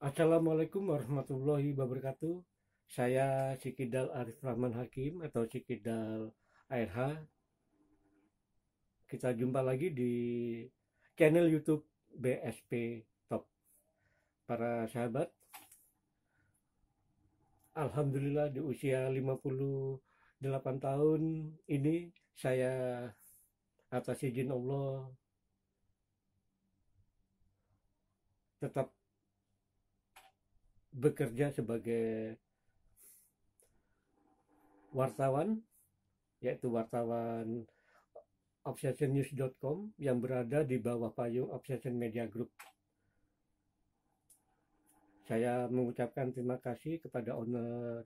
Assalamualaikum warahmatullahi wabarakatuh. Saya Sikidal Arif Rahman Hakim atau Sikidal ARH. Kita jumpa lagi di channel YouTube BSP Top. Para sahabat, Alhamdulillah di usia 58 tahun ini saya atas izin Allah tetap bekerja sebagai wartawan yaitu wartawan obsessionnews.com yang berada di bawah payung Obsession Media Group. Saya mengucapkan terima kasih kepada owner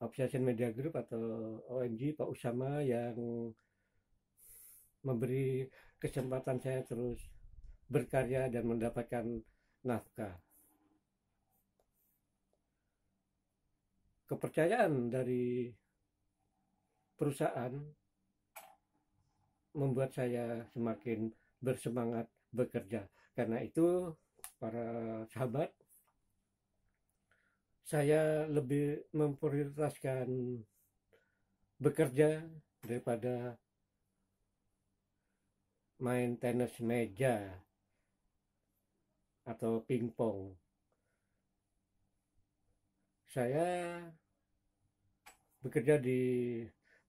Obsession Media Group atau OMG Pak Usama yang memberi kesempatan saya terus berkarya dan mendapatkan nafkah. kepercayaan dari perusahaan membuat saya semakin bersemangat bekerja. Karena itu, para sahabat, saya lebih memprioritaskan bekerja daripada main tenis meja atau pingpong saya bekerja di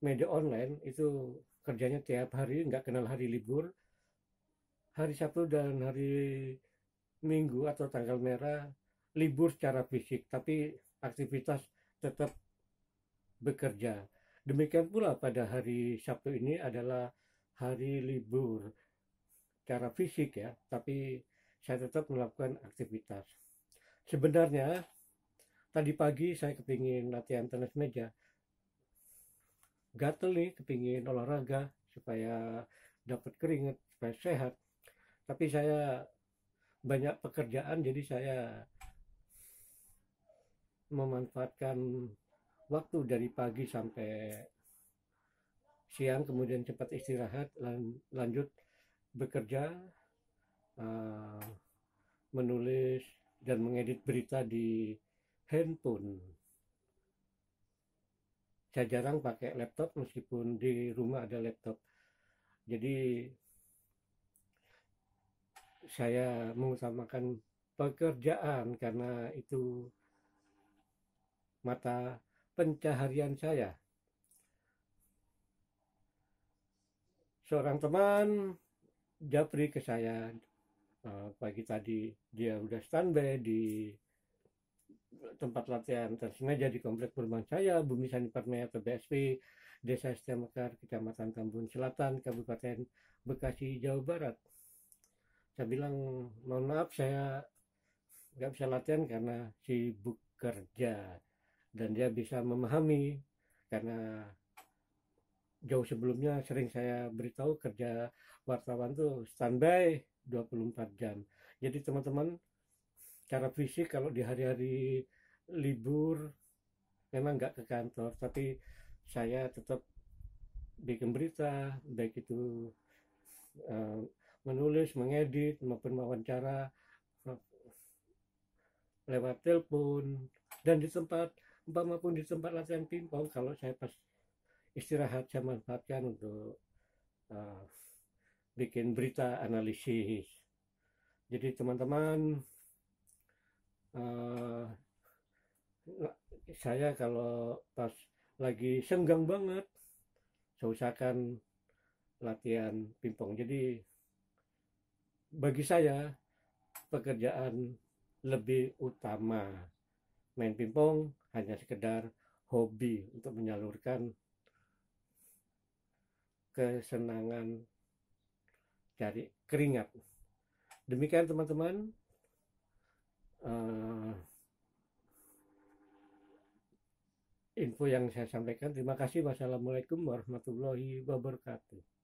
media online itu kerjanya tiap hari nggak kenal hari libur hari Sabtu dan hari Minggu atau tanggal merah libur secara fisik tapi aktivitas tetap bekerja demikian pula pada hari Sabtu ini adalah hari libur secara fisik ya tapi saya tetap melakukan aktivitas sebenarnya tadi pagi saya kepingin latihan tenis meja gatel nih kepingin olahraga supaya dapat keringat supaya sehat tapi saya banyak pekerjaan jadi saya memanfaatkan waktu dari pagi sampai siang kemudian cepat istirahat lan lanjut bekerja uh, menulis dan mengedit berita di handphone. Saya jarang pakai laptop meskipun di rumah ada laptop. Jadi saya mengutamakan pekerjaan karena itu mata pencaharian saya. Seorang teman japri ke saya eh, pagi tadi dia udah standby di tempat latihan tersengaja di Komplek Perumahan saya, Bumi Sani atau BSP, Desa Setemekar, Kecamatan Tambun Selatan, Kabupaten Bekasi, Jawa Barat. Saya bilang, mohon maaf saya nggak bisa latihan karena sibuk kerja. Dan dia bisa memahami karena jauh sebelumnya sering saya beritahu kerja wartawan tuh standby 24 jam. Jadi teman-teman secara fisik kalau di hari-hari libur memang nggak ke kantor tapi saya tetap bikin berita baik itu eh, menulis mengedit maupun wawancara eh, lewat telepon dan di tempat umpama pun di tempat latihan pingpong kalau saya pas istirahat saya manfaatkan untuk uh, bikin berita analisis jadi teman-teman uh, saya kalau pas lagi senggang banget seusahakan latihan pingpong jadi bagi saya pekerjaan lebih utama main pingpong hanya sekedar hobi untuk menyalurkan kesenangan dari keringat. Demikian teman-teman, uh, info yang saya sampaikan. Terima kasih. Wassalamualaikum warahmatullahi wabarakatuh.